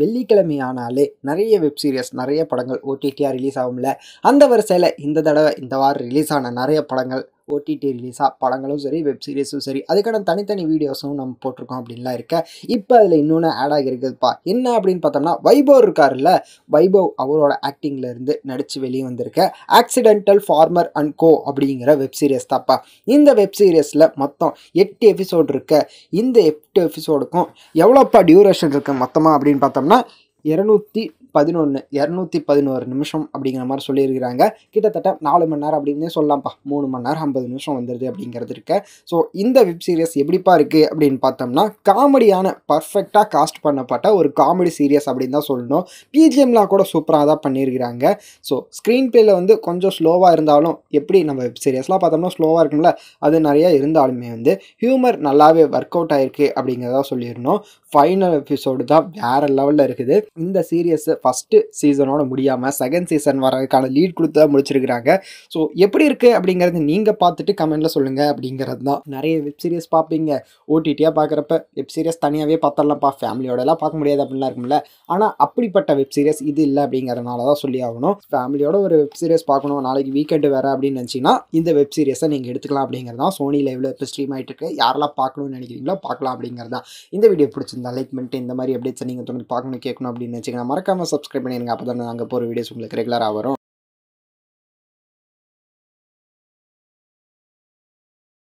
வெள்ளிக்கிழமை ஆனாலே நிறைய வெப் சீரியஸ் நிறைய படங்கள் ஓடிடியாக ரிலீஸ் ஆகும்ல அந்த வரிசையில் இந்த தடவை இந்த வாரம் ரிலீஸ் ஆன நிறைய படங்கள் ஓடிடி ரிலீஸாக படங்களும் சரி வெப் சீரிஸும் சரி அதுக்கான தனித்தனி வீடியோஸும் நம்ம போட்டிருக்கோம் அப்படின்லாம் இருக்க இப்போ அதில் இன்னொன்று ஆட் ஆகியிருக்குதுப்பா என்ன அப்படின்னு பார்த்தோம்னா வைபவ் இருக்காருல்ல வைபவ் அவரோட ஆக்டிங்லேருந்து நடித்து வெளியே வந்திருக்க ஆக்சிடென்டல் ஃபார்மர் அண்ட் கோ அப்படிங்கிற வெப் சீரியஸ் தாப்பா இந்த வெப் சீரியஸில் மொத்தம் எட்டு எபிசோடு இருக்க இந்த எட்டு எபிசோடுக்கும் எவ்வளோப்பா டியூரேஷன் இருக்குது மொத்தமாக அப்படின்னு பார்த்தோம்னா இரநூத்தி பதினொன்று இரநூத்தி பதினோரு நிமிஷம் அப்படிங்கிற மாதிரி சொல்லியிருக்கிறாங்க கிட்டத்தட்ட நாலு மணி நேரம் அப்படின்னே சொல்லலாம்ப்பா மூணு மணி நேரம் ஐம்பது நிமிஷம் வந்துடுது அப்படிங்கிறது இருக்கு ஸோ இந்த வெப் சீரியஸ் எப்படிப்பா இருக்குது அப்படின்னு பார்த்தோம்னா காமெடியான பர்ஃபெக்டாக காஸ்ட் பண்ணப்பட்ட ஒரு காமெடி சீரியஸ் அப்படின்னு தான் சொல்லணும் பிஜிஎம்லாம் கூட சூப்பராக தான் பண்ணியிருக்கிறாங்க ஸோ ஸ்க்ரீன் பிளேல வந்து கொஞ்சம் ஸ்லோவாக இருந்தாலும் எப்படி நம்ம வெப் சீரியஸ்லாம் பார்த்தோம்னா ஸ்லோவாக இருக்கும்ல அது நிறையா இருந்தாலுமே வந்து ஹியூமர் நல்லாவே ஒர்க் அவுட் ஆயிருக்கு அப்படிங்கிறதா சொல்லிடணும் ஃபைனல் எபிசோடு தான் வேற லெவலில் இருக்குது இந்த சீரியஸை ஃபஸ்ட்டு சீசனோட முடியாமல் செகண்ட் சீசன் வரதுக்கான லீட் கொடுத்து தான் முடிச்சிருக்கிறாங்க ஸோ எப்படி இருக்குது அப்படிங்கிறது நீங்கள் பார்த்துட்டு கமெண்ட்டில் சொல்லுங்கள் அப்படிங்கிறது தான் நிறைய வெப் சீரிஸ் பார்ப்பீங்க ஓடிடியாக பார்க்குறப்ப வெப் சீரிஸ் தனியாகவே பார்த்துடலாம்ப்பா ஃபேமிலியோடலாம் பார்க்க முடியாது அப்படின்லாம் இருக்கும்ல ஆனால் அப்படிப்பட்ட வெப் சீரிஸ் இது இல்லை அப்படிங்கிறதுனால தான் சொல்லி ஆகணும் ஃபேமிலியோட ஒரு வெப் சீரிஸ் பார்க்கணும் நாளைக்கு வீக்கெண்டு வேறு அப்படின்னு நினச்சிங்கன்னா இந்த வெப் சீரிஸை நீங்கள் எடுத்துக்கலாம் அப்படிங்கிறது தான் சோனி லைவில் இப்போ ஸ்ட்ரீம் ஆகிட்டு இருக்கு யாரெல்லாம் பார்க்கணும்னு நினைக்கிறீங்களோ பார்க்கலாம் அப்படிங்கிறது தான் இந்த வீடியோ பிடிச்சிருந்தா லைக் பண்ணிட்டு இந்த மாதிரி எப்படி நீங்கள் தொடர்ந்து பார்க்கணும் கேட்கணும் அப்படின்னு நினச்சிங்கன்னா மறக்காமல் சப்ஸ்கிரைப் பண்ணிடுங்க அப்போ தான் நாங்கள் போகிற வீடியோஸ் உங்களுக்கு ரெகுலராக வரும்